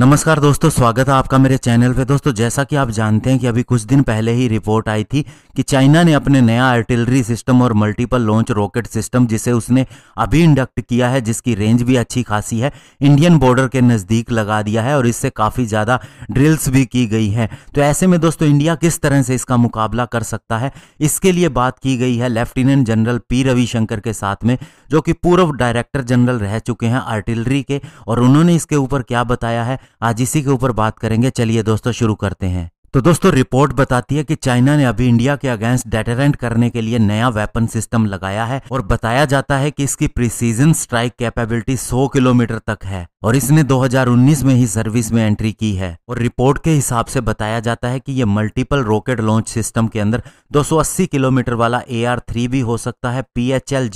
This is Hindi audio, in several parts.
नमस्कार दोस्तों स्वागत है आपका मेरे चैनल पे दोस्तों जैसा कि आप जानते हैं कि अभी कुछ दिन पहले ही रिपोर्ट आई थी कि चाइना ने अपने नया आर्टिलरी सिस्टम और मल्टीपल लॉन्च रॉकेट सिस्टम जिसे उसने अभी इंडक्ट किया है जिसकी रेंज भी अच्छी खासी है इंडियन बॉर्डर के नज़दीक लगा दिया है और इससे काफ़ी ज़्यादा ड्रिल्स भी की गई है तो ऐसे में दोस्तों इंडिया किस तरह से इसका मुकाबला कर सकता है इसके लिए बात की गई है लेफ्टिनेंट जनरल पी रविशंकर के साथ में जो कि पूर्व डायरेक्टर जनरल रह चुके हैं आर्टिलरी के और उन्होंने इसके ऊपर क्या बताया है आज इसी के ऊपर बात करेंगे चलिए दोस्तों शुरू करते हैं तो दोस्तों रिपोर्ट बताती है कि चाइना ने अभी इंडिया के अगेंस्ट डेटरेंट करने के लिए नया वेपन सिस्टम लगाया है और बताया जाता है कि इसकी प्रिसीजन स्ट्राइक कैपेबिलिटी 100 किलोमीटर तक है और इसने 2019 में ही सर्विस में एंट्री की है और रिपोर्ट के हिसाब से बताया जाता है कि ये मल्टीपल रॉकेट लॉन्च सिस्टम के अंदर 280 किलोमीटर वाला ए भी हो सकता है पी एच एल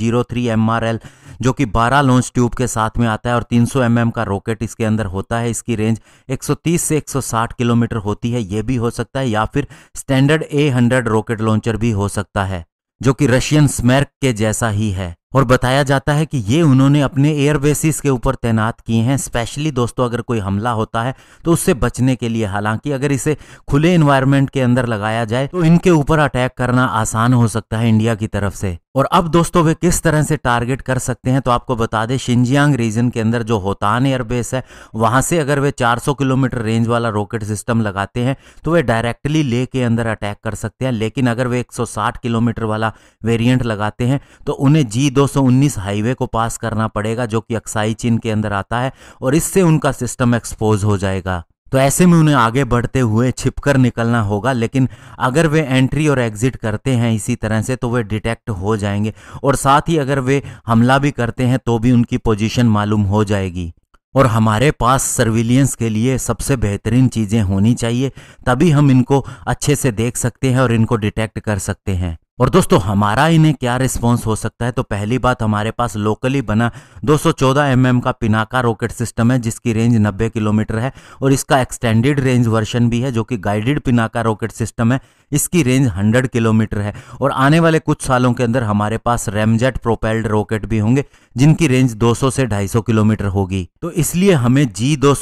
जो कि 12 लॉन्च ट्यूब के साथ में आता है और 300 सौ mm का रॉकेट इसके अंदर होता है इसकी रेंज 130 से 160 किलोमीटर होती है यह भी हो सकता है या फिर standard A hundred rocket launcher भी हो सकता है जो कि रशियन स्मैर्क के जैसा ही है और बताया जाता है कि ये उन्होंने अपने एयरबेसिस के ऊपर तैनात किए हैं स्पेशली दोस्तों अगर कोई हमला होता है तो उससे बचने के लिए हालांकि अगर इसे खुले इन्वायरमेंट के अंदर लगाया जाए तो इनके ऊपर अटैक करना आसान हो सकता है इंडिया की तरफ से और अब दोस्तों वे किस तरह से टारगेट कर सकते हैं तो आपको बता दें शिंजियांग रीजन के अंदर जो होतान एयरबेस है वहां से अगर वे 400 किलोमीटर रेंज वाला रॉकेट सिस्टम लगाते हैं तो वे डायरेक्टली ले के अंदर अटैक कर सकते हैं लेकिन अगर वे 160 किलोमीटर वाला वेरिएंट लगाते हैं तो उन्हें जी 219 हाईवे को पास करना पड़ेगा जो कि अक्साई चीन के अंदर आता है और इससे उनका सिस्टम एक्सपोज हो जाएगा तो ऐसे में उन्हें आगे बढ़ते हुए छिपकर निकलना होगा लेकिन अगर वे एंट्री और एग्जिट करते हैं इसी तरह से तो वे डिटेक्ट हो जाएंगे और साथ ही अगर वे हमला भी करते हैं तो भी उनकी पोजीशन मालूम हो जाएगी और हमारे पास सर्विलियंस के लिए सबसे बेहतरीन चीज़ें होनी चाहिए तभी हम इनको अच्छे से देख सकते हैं और इनको डिटेक्ट कर सकते हैं और दोस्तों हमारा इन्हें क्या रिस्पॉन्स हो सकता है तो पहली बात हमारे पास लोकली बना 214 एमएम का पिनाका रॉकेट सिस्टम है जिसकी रेंज 90 किलोमीटर है और इसका एक्सटेंडेड रेंज वर्जन भी है जो कि गाइडेड पिनाका रॉकेट सिस्टम है इसकी रेंज 100 किलोमीटर है और आने वाले कुछ सालों के अंदर हमारे पास रेमजेट प्रोपेल्ड रॉकेट भी होंगे जिनकी रेंज 200 से 250 किलोमीटर होगी तो इसलिए हमें जी दो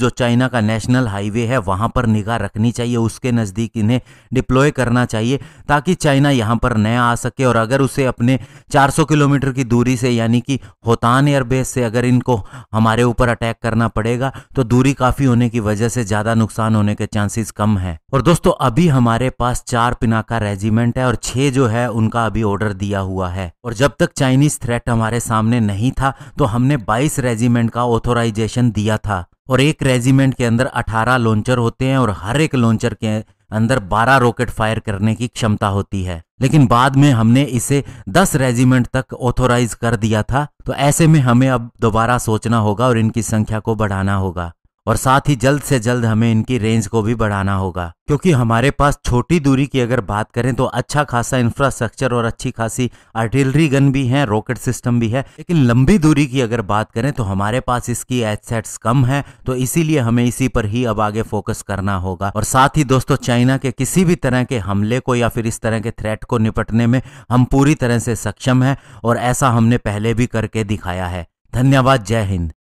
जो चाइना का नेशनल हाईवे है वहां पर निगाह रखनी चाहिए उसके नज़दीक इन्हें डिप्लॉय करना चाहिए ताकि चाइना यहाँ पर न आ सके और अगर उसे अपने 400 किलोमीटर की दूरी से यानी कि होतान एयरबेस से अगर इनको हमारे ऊपर अटैक करना पड़ेगा तो दूरी काफ़ी होने की वजह से ज़्यादा नुकसान होने के चांसेस कम है और दोस्तों अभी हमारे पास चार पिनाका रेजिमेंट है और छह जो है उनका अभी ऑर्डर दिया हुआ है और जब तक चाइनीज थ्रेट हमारे सामने नहीं था तो हमने 22 रेजिमेंट का ऑथोराइजेशन दिया था और एक रेजिमेंट के अंदर 18 लॉन्चर होते हैं और हर एक लॉन्चर के अंदर 12 रॉकेट फायर करने की क्षमता होती है लेकिन बाद में हमने इसे 10 रेजिमेंट तक ऑथोराइज कर दिया था तो ऐसे में हमें अब दोबारा सोचना होगा और इनकी संख्या को बढ़ाना होगा और साथ ही जल्द से जल्द हमें इनकी रेंज को भी बढ़ाना होगा क्योंकि हमारे पास छोटी दूरी की अगर बात करें तो अच्छा खासा इंफ्रास्ट्रक्चर और अच्छी खासी आर्टिलरी गन भी है रॉकेट सिस्टम भी है लेकिन लंबी दूरी की अगर बात करें तो हमारे पास इसकी एडसेट्स कम है तो इसीलिए हमें इसी पर ही अब आगे फोकस करना होगा और साथ ही दोस्तों चाइना के किसी भी तरह के हमले को या फिर इस तरह के थ्रेट को निपटने में हम पूरी तरह से सक्षम है और ऐसा हमने पहले भी करके दिखाया है धन्यवाद जय हिंद